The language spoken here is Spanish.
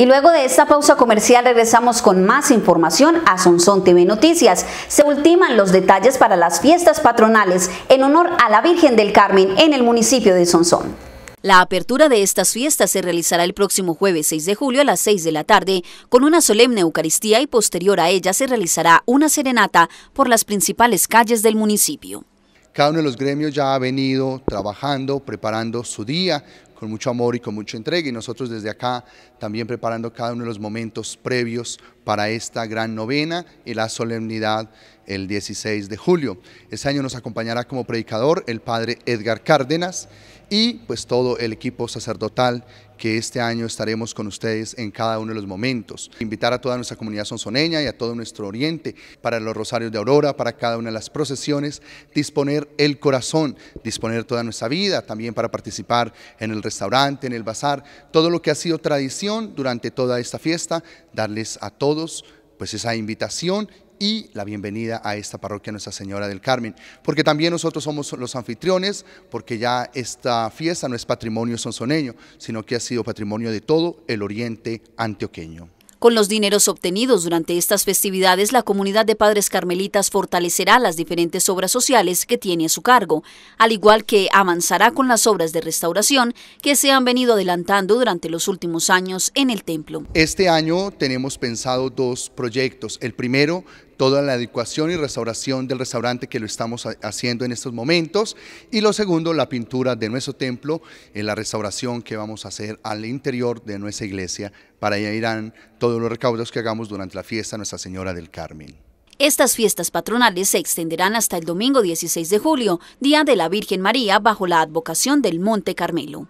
Y luego de esta pausa comercial regresamos con más información a Sonsón TV Noticias. Se ultiman los detalles para las fiestas patronales en honor a la Virgen del Carmen en el municipio de Sonsón. La apertura de estas fiestas se realizará el próximo jueves 6 de julio a las 6 de la tarde con una solemne Eucaristía y posterior a ella se realizará una serenata por las principales calles del municipio. Cada uno de los gremios ya ha venido trabajando, preparando su día con mucho amor y con mucha entrega y nosotros desde acá también preparando cada uno de los momentos previos para esta gran novena y la solemnidad el 16 de julio. Este año nos acompañará como predicador el padre Edgar Cárdenas y pues todo el equipo sacerdotal que este año estaremos con ustedes en cada uno de los momentos. Invitar a toda nuestra comunidad sonsoneña y a todo nuestro oriente para los Rosarios de Aurora, para cada una de las procesiones, disponer el corazón, disponer toda nuestra vida también para participar en el restaurante, en el bazar, todo lo que ha sido tradición durante toda esta fiesta, darles a todos pues esa invitación y la bienvenida a esta parroquia Nuestra Señora del Carmen, porque también nosotros somos los anfitriones, porque ya esta fiesta no es patrimonio sonsoneño, sino que ha sido patrimonio de todo el oriente antioqueño. Con los dineros obtenidos durante estas festividades, la comunidad de padres carmelitas fortalecerá las diferentes obras sociales que tiene a su cargo, al igual que avanzará con las obras de restauración que se han venido adelantando durante los últimos años en el templo. Este año tenemos pensado dos proyectos. El primero toda la adecuación y restauración del restaurante que lo estamos haciendo en estos momentos. Y lo segundo, la pintura de nuestro templo, en eh, la restauración que vamos a hacer al interior de nuestra iglesia. Para allá irán todos los recaudos que hagamos durante la fiesta Nuestra Señora del Carmen. Estas fiestas patronales se extenderán hasta el domingo 16 de julio, Día de la Virgen María, bajo la advocación del Monte Carmelo.